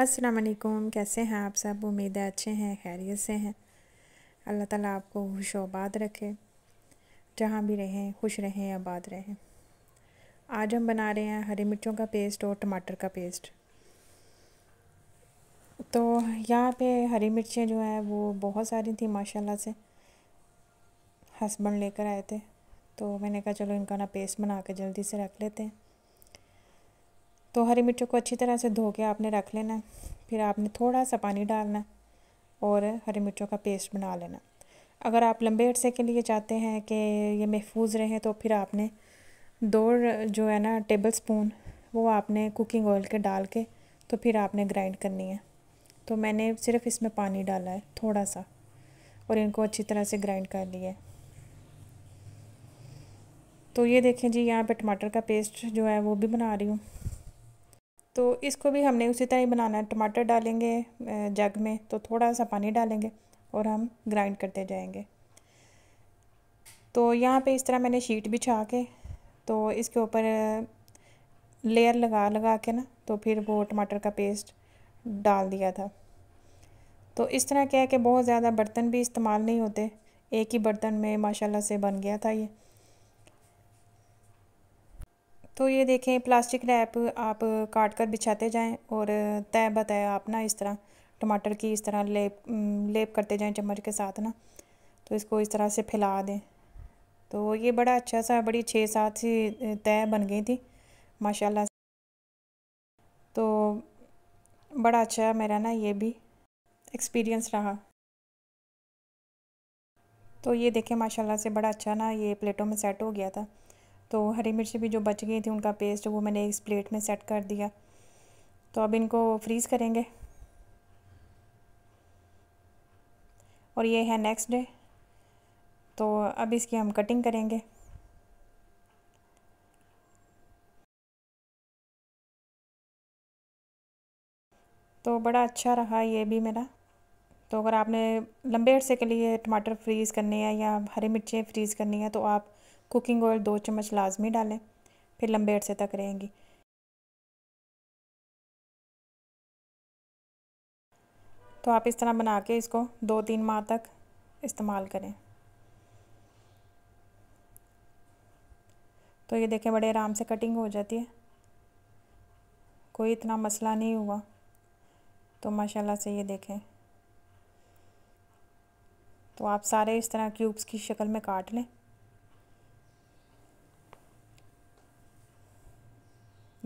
अस्सलाम वालेकुम कैसे हैं आप सब उम्मीद है अच्छे हैं खैरियत से हैं अल्लाह ताला आपको खुश आबाद रखे जहाँ भी रहें खुश रहें आबाद रहें आज हम बना रहे हैं हरी मिर्चों का पेस्ट और टमाटर का पेस्ट तो यहाँ पे हरी मिर्चें जो हैं वो बहुत सारी थी माशाल्लाह से हस्बैंड लेकर आए थे तो मैंने कहा चलो इनका ना पेस्ट बना के जल्दी से रख लेते हैं तो हरी मिर्चों को अच्छी तरह से धो के आपने रख लेना फिर आपने थोड़ा सा पानी डालना और हरी मिर्चों का पेस्ट बना लेना अगर आप लंबे अरसे के लिए चाहते हैं कि ये महफूज रहें तो फिर आपने दो जो है ना टेबल स्पून वो आपने कुकिंग ऑयल के डाल के तो फिर आपने ग्राइंड करनी है तो मैंने सिर्फ इसमें पानी डाला है थोड़ा सा और इनको अच्छी तरह से ग्राइंड कर लिया है तो ये देखें जी यहाँ पे टमाटर का पेस्ट जो है वो भी बना रही हूँ तो इसको भी हमने उसी तरह ही बनाना है टमाटर डालेंगे जग में तो थोड़ा सा पानी डालेंगे और हम ग्राइंड करते जाएंगे तो यहाँ पे इस तरह मैंने शीट बिछा के तो इसके ऊपर लेयर लगा लगा के ना तो फिर वो टमाटर का पेस्ट डाल दिया था तो इस तरह क्या है कि बहुत ज़्यादा बर्तन भी इस्तेमाल नहीं होते एक ही बर्तन में माशाल्लाह से बन गया था ये तो ये देखें प्लास्टिक रैप आप काट कर बिछाते जाएं और तय बताए आप ना इस तरह टमाटर की इस तरह लेप लेप करते जाएं चम्मच के साथ ना तो इसको इस तरह से फैला दें तो ये बड़ा अच्छा सा बड़ी छः सात सी तय बन गई थी माशाल्लाह तो बड़ा अच्छा मेरा ना ये भी एक्सपीरियंस रहा तो ये देखें माशाल्लाह से बड़ा अच्छा ना ये प्लेटों में सेट हो गया था तो हरी मिर्ची भी जो बच गई थी उनका पेस्ट वो मैंने इस प्लेट में सेट कर दिया तो अब इनको फ्रीज़ करेंगे और ये है नेक्स्ट डे तो अब इसकी हम कटिंग करेंगे तो बड़ा अच्छा रहा ये भी मेरा तो अगर आपने लंबे अरसे के लिए टमाटर फ्रीज़ करने हैं या हरी मिर्चें फ्रीज़ करनी है तो आप कुकिंग ऑयल दो चम्मच लाजमी डालें फिर लंबे अरसे तक रहेंगी तो आप इस तरह बना के इसको दो तीन माह तक इस्तेमाल करें तो ये देखें बड़े आराम से कटिंग हो जाती है कोई इतना मसला नहीं हुआ तो माशाल्लाह से ये देखें तो आप सारे इस तरह क्यूब्स की शक्ल में काट लें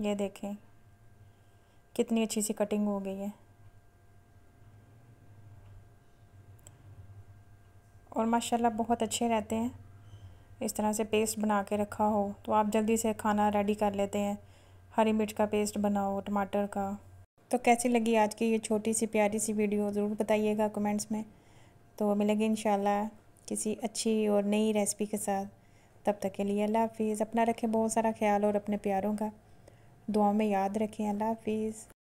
ये देखें कितनी अच्छी सी कटिंग हो गई है और माशाल्लाह बहुत अच्छे रहते हैं इस तरह से पेस्ट बना के रखा हो तो आप जल्दी से खाना रेडी कर लेते हैं हरी मिर्च का पेस्ट बनाओ टमाटर का तो कैसी लगी आज की ये छोटी सी प्यारी सी वीडियो ज़रूर बताइएगा कमेंट्स में तो मिलेंगे इन किसी अच्छी और नई रेसिपी के साथ तब तक के लिए अल्लाह हाफिज़ अपना रखें बहुत सारा ख्याल और अपने प्यारों का do homem adra quem ela é avisa.